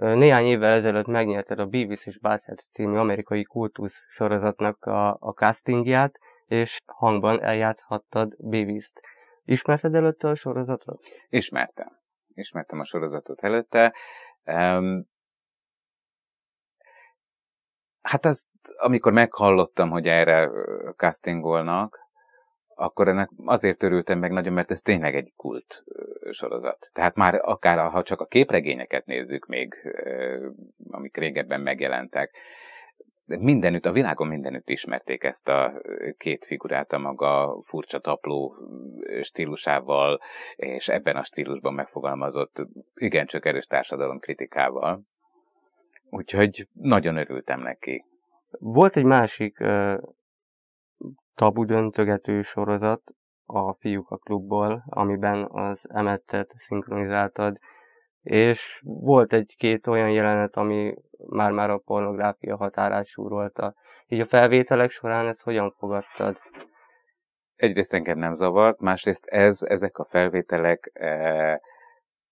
Néhány évvel ezelőtt megnyerted a Beavis és Butthead című amerikai kultusz sorozatnak a, a castingját, és hangban eljátszhattad Beavis-t. Ismerted előtte a sorozatot? Ismertem. Ismertem a sorozatot előtte. Um, hát azt, amikor meghallottam, hogy erre castingolnak, akkor ennek azért örültem meg nagyon, mert ez tényleg egy kult sorozat. Tehát már akár, ha csak a képregényeket nézzük még, amik régebben megjelentek, de mindenütt, a világon mindenütt ismerték ezt a két figurát a maga furcsa tapló stílusával, és ebben a stílusban megfogalmazott igencsak erős társadalom kritikával. Úgyhogy nagyon örültem neki. Volt egy másik tabu döntögető sorozat a Fiúk a Klubból, amiben az emettet szinkronizáltad, és volt egy-két olyan jelenet, ami már-már a pornográfia határát súrolta. Így a felvételek során ezt hogyan fogadtad? Egyrészt engem nem zavart, másrészt ez, ezek a felvételek e,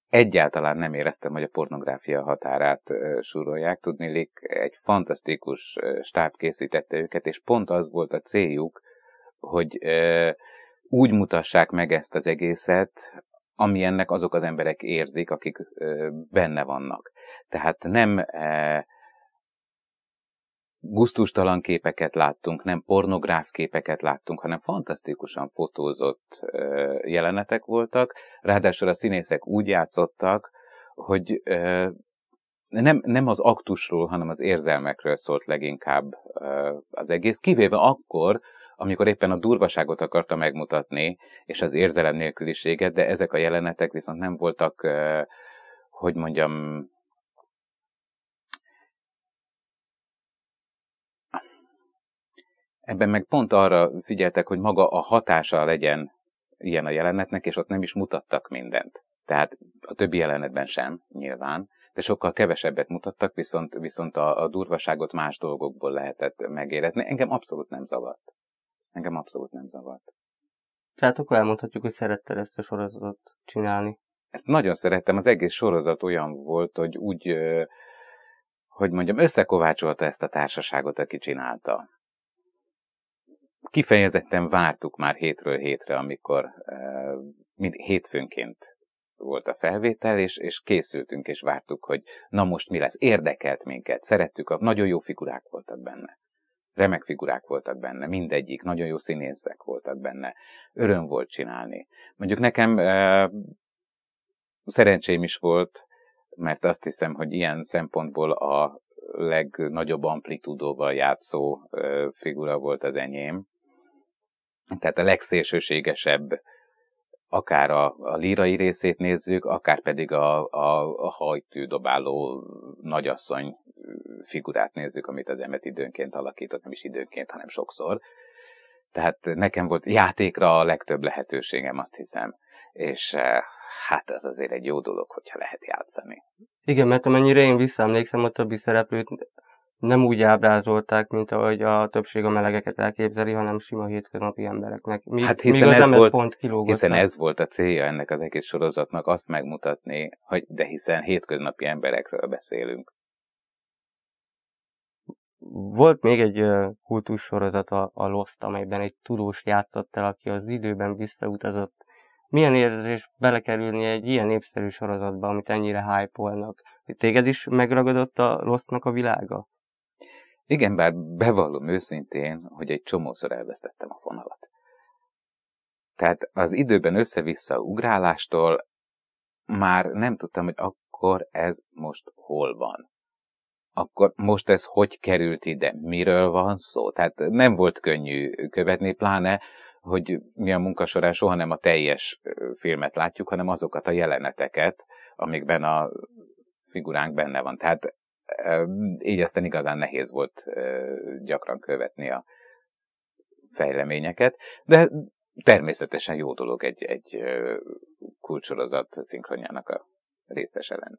egyáltalán nem éreztem, hogy a pornográfia határát e, súrolják. Tudni, egy fantasztikus e, stáb készítette őket, és pont az volt a céljuk, hogy úgy mutassák meg ezt az egészet, ami ennek azok az emberek érzik, akik benne vannak. Tehát nem guztustalan képeket láttunk, nem pornográf képeket láttunk, hanem fantasztikusan fotózott jelenetek voltak. Ráadásul a színészek úgy játszottak, hogy nem, nem az aktusról, hanem az érzelmekről szólt leginkább az egész, kivéve akkor, amikor éppen a durvaságot akarta megmutatni, és az érzelem nélküliséget, de ezek a jelenetek viszont nem voltak, hogy mondjam, Ebben meg pont arra figyeltek, hogy maga a hatása legyen ilyen a jelenetnek, és ott nem is mutattak mindent. Tehát a többi jelenetben sem, nyilván, de sokkal kevesebbet mutattak, viszont, viszont a, a durvaságot más dolgokból lehetett megérezni. Engem abszolút nem zavart. Engem abszolút nem zavart. Tehát akkor elmondhatjuk, hogy szeretted ezt a sorozatot csinálni. Ezt nagyon szerettem, az egész sorozat olyan volt, hogy úgy, hogy mondjam, összekovácsolta ezt a társaságot, aki csinálta. Kifejezetten vártuk már hétről hétre, amikor mind hétfőnként volt a felvétel, és, és készültünk, és vártuk, hogy na most mi lesz. Érdekelt minket, szerettük, a nagyon jó figurák voltak benne. Remek figurák voltak benne, mindegyik, nagyon jó színészek voltak benne. Öröm volt csinálni. Mondjuk nekem e, szerencsém is volt, mert azt hiszem, hogy ilyen szempontból a legnagyobb amplitudóval játszó e, figura volt az enyém. Tehát a legszélsőségesebb akár a, a lírai részét nézzük, akár pedig a, a, a hajtődobáló nagyasszony figurát nézzük, amit az emet időnként alakított, nem is időnként, hanem sokszor. Tehát nekem volt játékra a legtöbb lehetőségem, azt hiszem. És eh, hát ez azért egy jó dolog, hogyha lehet játszani. Igen, mert amennyire én visszaemlékszem, a többi szereplőt nem úgy ábrázolták, mint ahogy a többség a melegeket elképzeli, hanem sima hétköznapi embereknek. Mi, hát hiszen, ez volt, pont hiszen ez volt a célja ennek az egész sorozatnak, azt megmutatni, hogy de hiszen hétköznapi emberekről beszélünk. Volt még egy kultus sorozat a, a Lost, amelyben egy tudós játszott el, aki az időben visszautazott. Milyen érzés belekerülni egy ilyen népszerű sorozatba, amit ennyire hype -olnak? Téged is megragadott a Lostnak a világa? Igen, bár bevallom őszintén, hogy egy csomószor elvesztettem a fonalat. Tehát az időben össze-vissza ugrálástól már nem tudtam, hogy akkor ez most hol van. Akkor most ez hogy került ide? Miről van szó? Tehát nem volt könnyű követni, pláne, hogy mi a munka során soha nem a teljes filmet látjuk, hanem azokat a jeleneteket, amikben a figuránk benne van. Tehát így aztán igazán nehéz volt gyakran követni a fejleményeket, de természetesen jó dolog egy, egy kulcsorozat szinkronjának a részese lenni.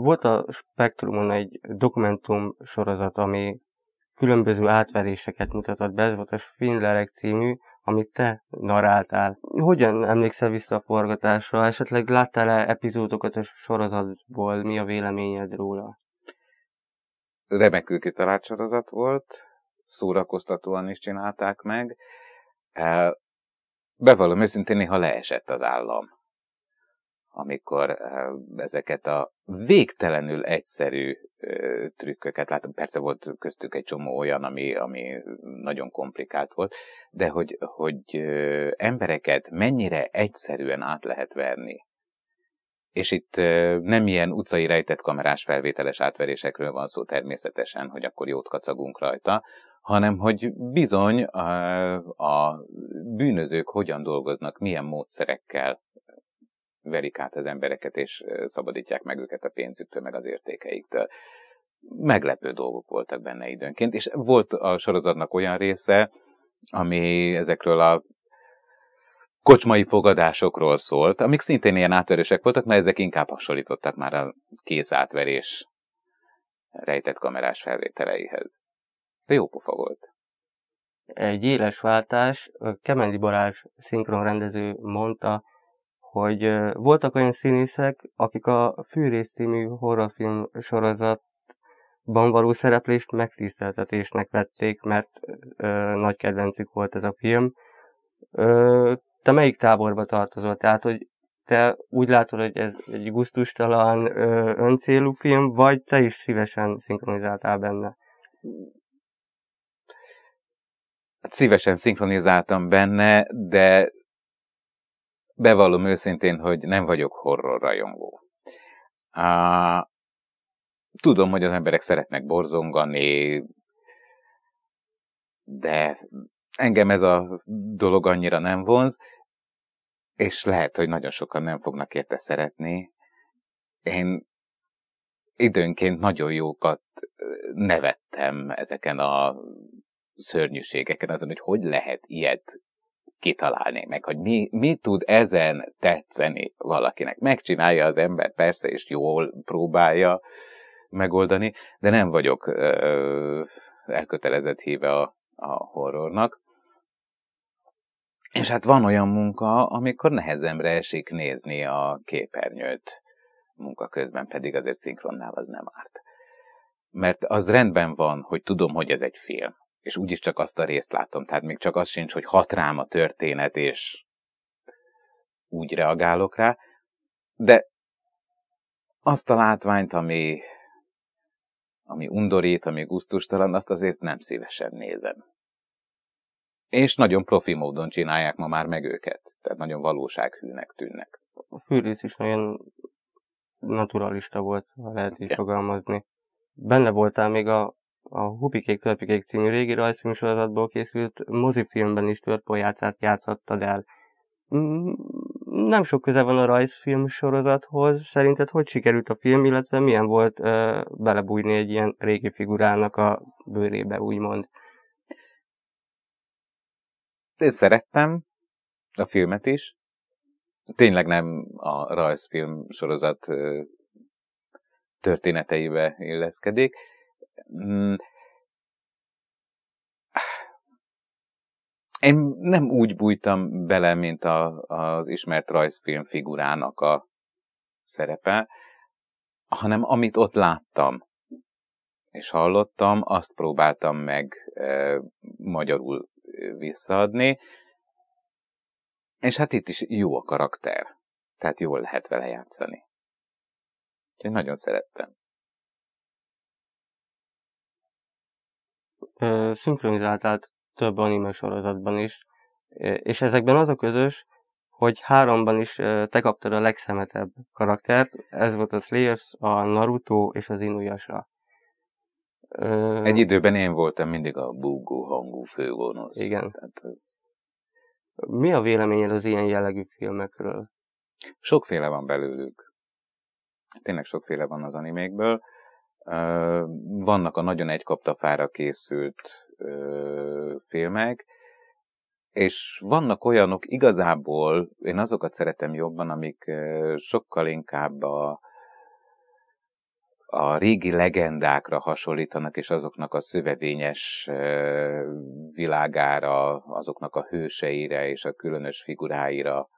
Volt a Spektrumon egy dokumentum sorozat, ami különböző átveréseket mutatott be, ez volt a Spindlerek című, amit te naráltál. Hogyan emlékszel vissza a forgatásra? Esetleg láttál-e epizódokat a sorozatból? Mi a véleményed róla? Remekül kitalált sorozat volt, szórakoztatóan is csinálták meg. Bevallom őszintén, néha leesett az állam amikor eh, ezeket a végtelenül egyszerű eh, trükköket látom. Persze volt köztük egy csomó olyan, ami, ami nagyon komplikált volt, de hogy, hogy eh, embereket mennyire egyszerűen át lehet verni. És itt nem ilyen utcai rejtett kamerás felvételes átverésekről van szó természetesen, hogy akkor jót kacagunk rajta, hanem hogy bizony a, a bűnözők hogyan dolgoznak, milyen módszerekkel verik át az embereket, és szabadítják meg őket a pénzüktől, meg az értékeiktől. Meglepő dolgok voltak benne időnként, és volt a sorozatnak olyan része, ami ezekről a kocsmai fogadásokról szólt, amik szintén ilyen átverések voltak, mert ezek inkább hasonlítottak már a kéz átverés rejtett kamerás felvételeihez. De jó pofa volt. Egy éles váltás, Kemendi Balázs szinkronrendező mondta, hogy voltak olyan színészek, akik a Fűrész című horrorfilm sorozatban való szereplést megtiszteltetésnek vették, mert ö, nagy kedvencük volt ez a film. Ö, te melyik táborba tartozol? Tehát, hogy te úgy látod, hogy ez egy guztustalan, ö, öncélú film, vagy te is szívesen szinkronizáltál benne? Hát szívesen szinkronizáltam benne, de bevallom őszintén, hogy nem vagyok horror rajongó. À, tudom, hogy az emberek szeretnek borzongani, de engem ez a dolog annyira nem vonz, és lehet, hogy nagyon sokan nem fognak érte szeretni. Én időnként nagyon jókat nevettem ezeken a szörnyűségeken, azon, hogy hogy lehet ilyet kitalálni, meg hogy mi, mi tud ezen tetszeni valakinek. Megcsinálja az ember persze, és jól próbálja megoldani, de nem vagyok ö, elkötelezett híve a, a horrornak. És hát van olyan munka, amikor nehezemre esik nézni a képernyőt, munka közben pedig azért szinkronnál az nem árt. Mert az rendben van, hogy tudom, hogy ez egy film és úgyis csak azt a részt látom. Tehát még csak az sincs, hogy hat rám a történet, és úgy reagálok rá. De azt a látványt, ami, ami undorít, ami guztustalan, azt azért nem szívesen nézem. És nagyon profi módon csinálják ma már meg őket. Tehát nagyon valósághűnek tűnnek. A fűrész is nagyon naturalista volt, ha lehet így fogalmazni. Benne voltál még a a Hupikék Törpikék című régi rajzfilmsorozatból készült mozifilmben is törpójátszát játszottad el. Nem sok köze van a rajzfilm sorozathoz. Szerinted hogy sikerült a film, illetve milyen volt ö, belebújni egy ilyen régi figurának a bőrébe, úgymond? Én szerettem a filmet is. Tényleg nem a rajzfilm sorozat történeteibe illeszkedik Mm. én nem úgy bújtam bele, mint a, az ismert rajzfilm figurának a szerepe, hanem amit ott láttam és hallottam, azt próbáltam meg e, magyarul visszaadni, és hát itt is jó a karakter, tehát jól lehet vele játszani. Úgyhogy nagyon szerettem. ö, több anime sorozatban is, és ezekben az a közös, hogy háromban is te kaptad a legszemetebb karaktert, ez volt a Slayers, a Naruto és az Inuyasha. Egy időben én voltam mindig a búgó hangú főgonosz. Igen. Tehát ez... Mi a véleményed az ilyen jellegű filmekről? Sokféle van belőlük. Tényleg sokféle van az animékből. Vannak a nagyon egykapta fára készült filmek, és vannak olyanok igazából, én azokat szeretem jobban, amik sokkal inkább a, a régi legendákra hasonlítanak, és azoknak a szövevényes világára, azoknak a hőseire és a különös figuráira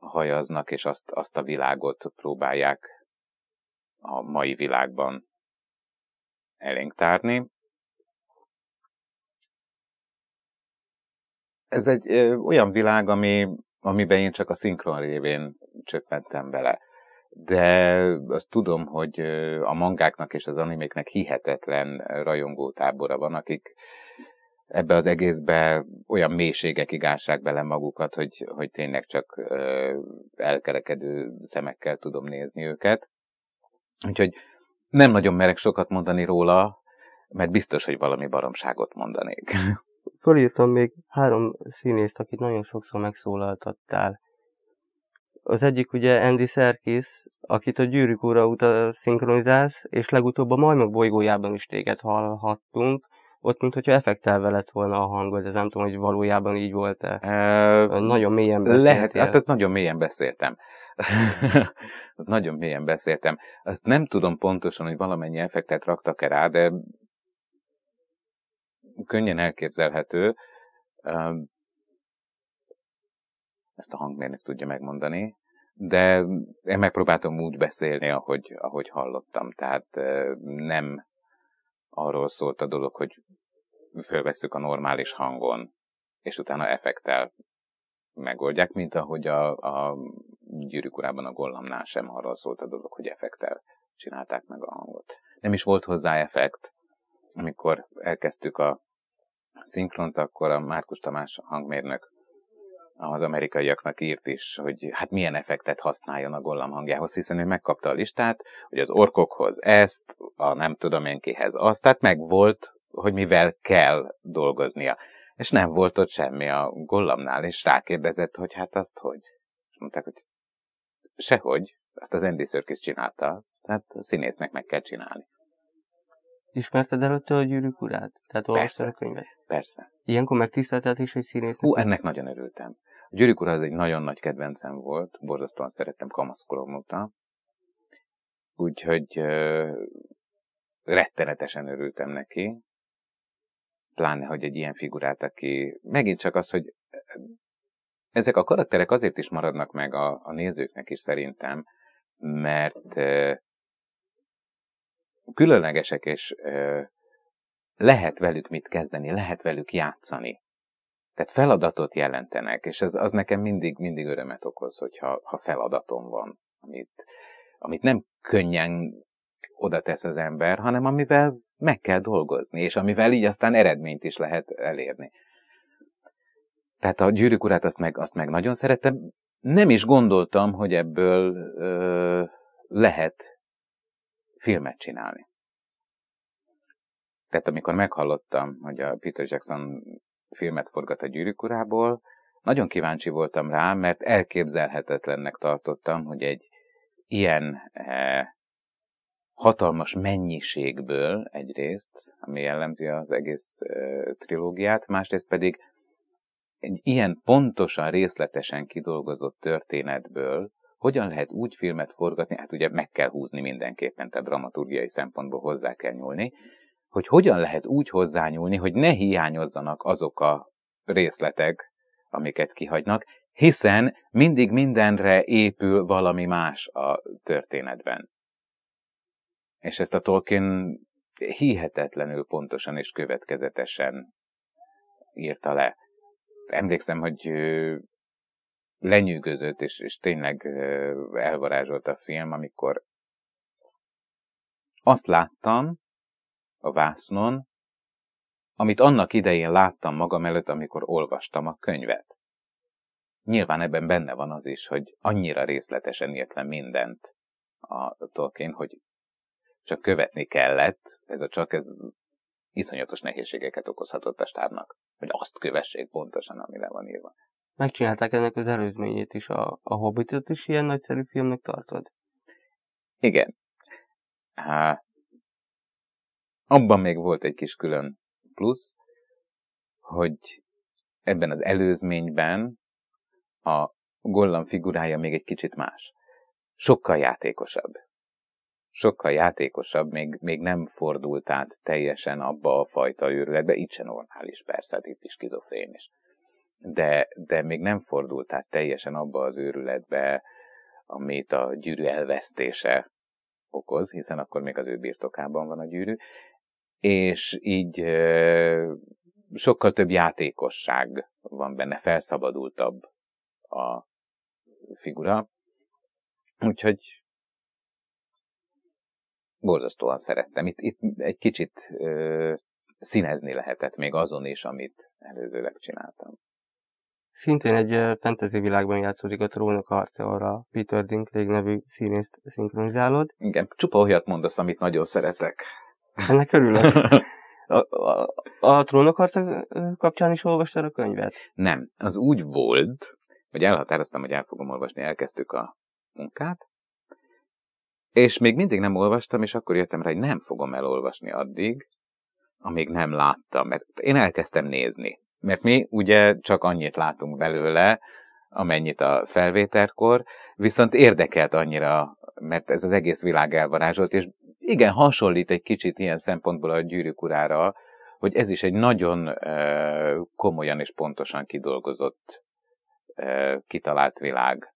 hajaznak, és azt, azt a világot próbálják a mai világban elénk tárni. Ez egy ö, olyan világ, ami, amiben én csak a szinkron révén csöppentem bele. De azt tudom, hogy a mangáknak és az animéknek hihetetlen rajongó tábora van, akik ebbe az egészbe olyan mélységekig ássák bele magukat, hogy, hogy tényleg csak elkerekedő szemekkel tudom nézni őket. Úgyhogy nem nagyon merek sokat mondani róla, mert biztos, hogy valami baromságot mondanék. Fölírtam még három színészt, akit nagyon sokszor megszólaltattál. Az egyik ugye Andy Serkis, akit a Gyűrűk óra óta szinkronizálsz, és legutóbb a Majmok bolygójában is téged hallhattunk ott mint hogyha effektelve lett volna a hangod, ez nem tudom, hogy valójában így volt-e. Uh, nagyon mélyen beszéltél. Lehet, hát ott nagyon mélyen beszéltem. nagyon mélyen beszéltem. Azt nem tudom pontosan, hogy valamennyi effektet raktak-e rá, de könnyen elképzelhető. Ezt a hangmérnök tudja megmondani, de én megpróbáltam úgy beszélni, ahogy, ahogy hallottam. Tehát nem arról szólt a dolog, hogy fölveszük a normális hangon, és utána effektel megoldják, mint ahogy a, a gyűrűk a gollamnál sem arról szólt a dolog, hogy effektel csinálták meg a hangot. Nem is volt hozzá effekt. Amikor elkezdtük a szinkront, akkor a Márkus Tamás hangmérnök az amerikaiaknak írt is, hogy hát milyen effektet használjon a gollam hangjához, hiszen ő megkapta a listát, hogy az orkokhoz ezt, a nem tudom én kihez azt, tehát meg volt hogy mivel kell dolgoznia. És nem volt ott semmi a gollamnál, és rákérdezett, hogy hát azt hogy. És mondták, hogy sehogy, azt az Andy Serkis csinálta, tehát a színésznek meg kell csinálni. Ismerted előtte a gyűrűk urát? Tehát Persze. a könyvet? Persze. Ilyenkor megtiszteltet is, hogy színész. Hú, ennek nagyon örültem. A Gyűrűk ura az egy nagyon nagy kedvencem volt, borzasztóan szerettem kamaszkorom óta. Úgyhogy uh, rettenetesen örültem neki, pláne, hogy egy ilyen figurát, aki megint csak az, hogy ezek a karakterek azért is maradnak meg a, a nézőknek is szerintem, mert különlegesek, és lehet velük mit kezdeni, lehet velük játszani. Tehát feladatot jelentenek, és az, az nekem mindig, mindig örömet okoz, hogyha ha feladatom van, amit, amit nem könnyen oda tesz az ember, hanem amivel meg kell dolgozni, és amivel így aztán eredményt is lehet elérni. Tehát a gyűrűk urát azt meg, azt meg nagyon szerettem. Nem is gondoltam, hogy ebből ö, lehet filmet csinálni. Tehát amikor meghallottam, hogy a Peter Jackson filmet forgat a gyűrűk urából, nagyon kíváncsi voltam rá, mert elképzelhetetlennek tartottam, hogy egy ilyen eh, hatalmas mennyiségből egyrészt, ami jellemzi az egész trilógiát, másrészt pedig egy ilyen pontosan, részletesen kidolgozott történetből hogyan lehet úgy filmet forgatni, hát ugye meg kell húzni mindenképpen, tehát dramaturgiai szempontból hozzá kell nyúlni, hogy hogyan lehet úgy hozzányúlni, hogy ne hiányozzanak azok a részletek, amiket kihagynak, hiszen mindig mindenre épül valami más a történetben. És ezt a Tolkien hihetetlenül pontosan és következetesen írta le. Emlékszem, hogy lenyűgözött, és, és tényleg elvarázsolt a film, amikor azt láttam a vásznon, amit annak idején láttam magam előtt, amikor olvastam a könyvet. Nyilván ebben benne van az is, hogy annyira részletesen írt le mindent a Tolkien, hogy csak követni kellett, ez a csak ez iszonyatos nehézségeket okozhatott a stárnak, hogy azt kövessék pontosan, amire van írva. Megcsinálták ennek az előzményét is, a, a Hobbitot is ilyen nagyszerű filmnek tartod? Igen. Há, abban még volt egy kis külön plusz, hogy ebben az előzményben a Gollam figurája még egy kicsit más. Sokkal játékosabb sokkal játékosabb, még, még nem fordult át teljesen abba a fajta őrületbe, itt se normális persze, hát itt is kizofrén is, de, de még nem fordult át teljesen abba az őrületbe, amit a gyűrű elvesztése okoz, hiszen akkor még az ő birtokában van a gyűrű, és így e, sokkal több játékosság van benne, felszabadultabb a figura. Úgyhogy borzasztóan szerettem. Itt, itt egy kicsit ö, színezni lehetett még azon is, amit előzőleg csináltam. Szintén egy fantasy világban játszódik a trónok harca, arra Peter Dinklage nevű színészt szinkronizálod. Igen, csupa olyat mondasz, amit nagyon szeretek. Ennek örülök. A, a, a trónok harca kapcsán is olvastad a könyvet? Nem, az úgy volt, hogy elhatároztam, hogy el fogom olvasni, elkezdtük a munkát, és még mindig nem olvastam, és akkor jöttem rá, hogy nem fogom elolvasni addig, amíg nem láttam. Mert én elkezdtem nézni. Mert mi ugye csak annyit látunk belőle, amennyit a felvételkor, viszont érdekelt annyira, mert ez az egész világ elvarázsolt, és igen, hasonlít egy kicsit ilyen szempontból a gyűrűk urára, hogy ez is egy nagyon komolyan és pontosan kidolgozott, kitalált világ.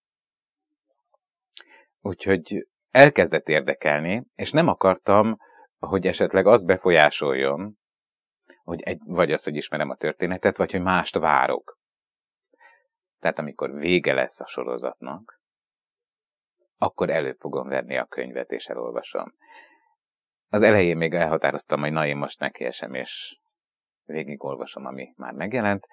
Úgyhogy elkezdett érdekelni, és nem akartam, hogy esetleg az befolyásoljon, hogy egy, vagy az, hogy ismerem a történetet, vagy hogy mást várok. Tehát amikor vége lesz a sorozatnak, akkor elő fogom venni a könyvet, és elolvasom. Az elején még elhatároztam, hogy na, én most nekiesem, és végigolvasom, ami már megjelent,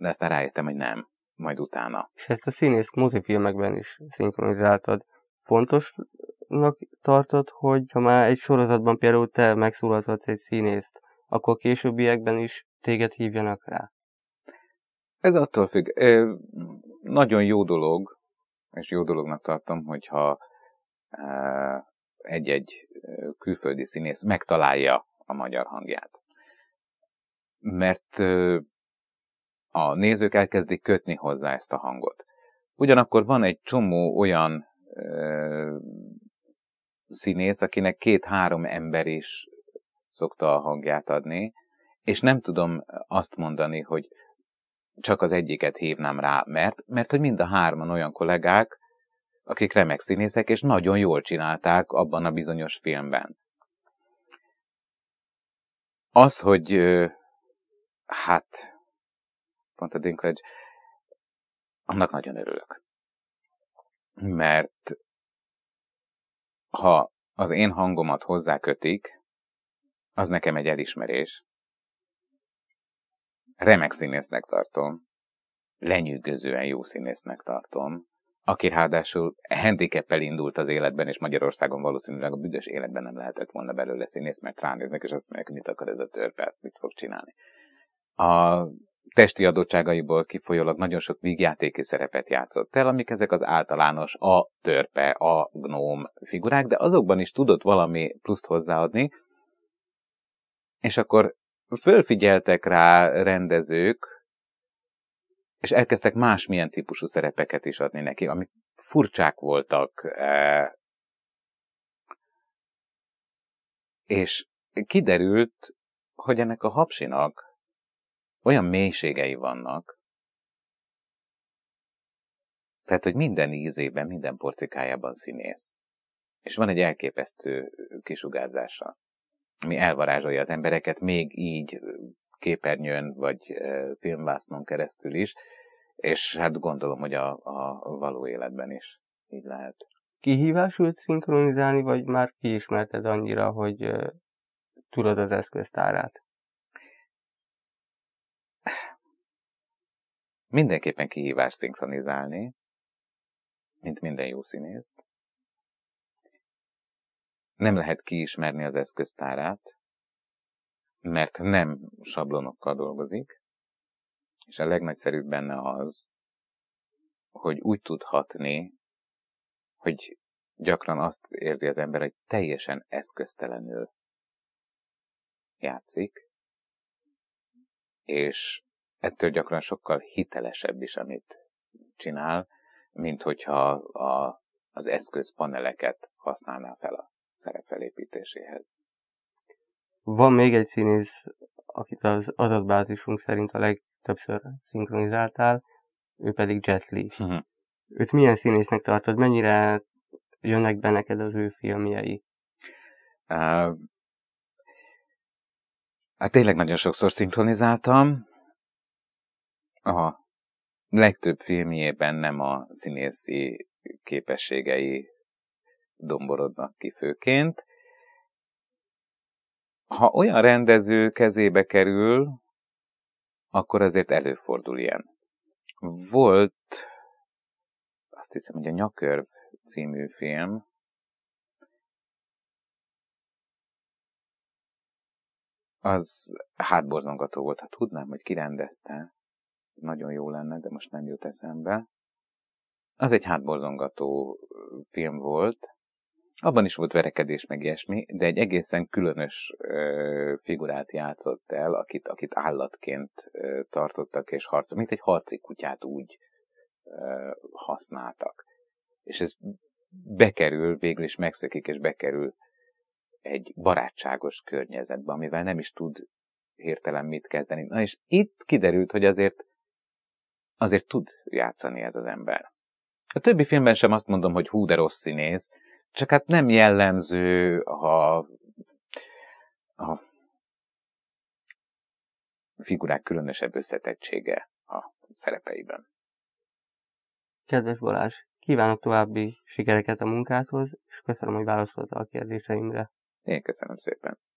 de aztán rájöttem, hogy nem, majd utána. És ezt a színész mozifilmekben is szinkronizáltad fontosnak tartod, hogy ha már egy sorozatban például te megszólaltatsz egy színészt, akkor későbbiekben is téged hívjanak rá? Ez attól függ. E, nagyon jó dolog, és jó dolognak tartom, hogyha egy-egy külföldi színész megtalálja a magyar hangját. Mert a nézők elkezdik kötni hozzá ezt a hangot. Ugyanakkor van egy csomó olyan színész, akinek két-három ember is szokta a hangját adni, és nem tudom azt mondani, hogy csak az egyiket hívnám rá, mert, mert hogy mind a hárman olyan kollégák, akik remek színészek, és nagyon jól csinálták abban a bizonyos filmben. Az, hogy hát, pont a Dinklage, annak nagyon örülök mert ha az én hangomat hozzákötik, az nekem egy elismerés. Remek színésznek tartom, lenyűgözően jó színésznek tartom, aki ráadásul handicappel indult az életben, és Magyarországon valószínűleg a büdös életben nem lehetett volna belőle színész, mert ránéznek, és azt mondják, mit akar ez a törpe, mit fog csinálni. A testi adottságaiból kifolyólag nagyon sok vígjátéki szerepet játszott el, amik ezek az általános a törpe, a gnóm figurák, de azokban is tudott valami pluszt hozzáadni, és akkor fölfigyeltek rá rendezők, és elkezdtek másmilyen típusú szerepeket is adni neki, amik furcsák voltak. E, és kiderült, hogy ennek a hapsinak olyan mélységei vannak, tehát, hogy minden ízében, minden porcikájában színész. És van egy elképesztő kisugárzása, ami elvarázsolja az embereket, még így képernyőn vagy filmvásznon keresztül is, és hát gondolom, hogy a, a való életben is így lehet. Kihívás őt szinkronizálni, vagy már kiismerted annyira, hogy tudod az eszköztárát? Mindenképpen kihívást szinkronizálni, mint minden jó színészt. Nem lehet kiismerni az eszköztárát, mert nem sablonokkal dolgozik, és a legnagyszerűbb benne az, hogy úgy tudhatni, hogy gyakran azt érzi az ember, hogy teljesen eszköztelenül játszik, és ettől gyakran sokkal hitelesebb is, amit csinál, mint hogyha a, az eszközpaneleket használná fel a szerepfelépítéséhez. Van még egy színész, akit az adatbázisunk szerint a legtöbbször szinkronizáltál, ő pedig Jet Li. Uh-huh. Őt milyen színésznek tartod? Mennyire jönnek be neked az ő filmjei? Uh, hát tényleg nagyon sokszor szinkronizáltam, a legtöbb filmjében nem a színészi képességei domborodnak ki főként. Ha olyan rendező kezébe kerül, akkor azért előfordul ilyen. Volt, azt hiszem, hogy a Nyakörv című film, az hátborzongató volt, ha tudnám, hogy kirendezte nagyon jó lenne, de most nem jut eszembe. Az egy hátborzongató film volt, abban is volt verekedés, meg ilyesmi, de egy egészen különös ö, figurát játszott el, akit, akit állatként ö, tartottak és harc, mint egy harci kutyát úgy ö, használtak. És ez bekerül, végül is megszökik, és bekerül egy barátságos környezetbe, amivel nem is tud hirtelen mit kezdeni. Na és itt kiderült, hogy azért azért tud játszani ez az ember. A többi filmben sem azt mondom, hogy hú, de rossz színész, csak hát nem jellemző a, a figurák különösebb összetettsége a szerepeiben. Kedves Balázs, kívánok további sikereket a munkához, és köszönöm, hogy válaszolta a kérdéseimre. Én köszönöm szépen.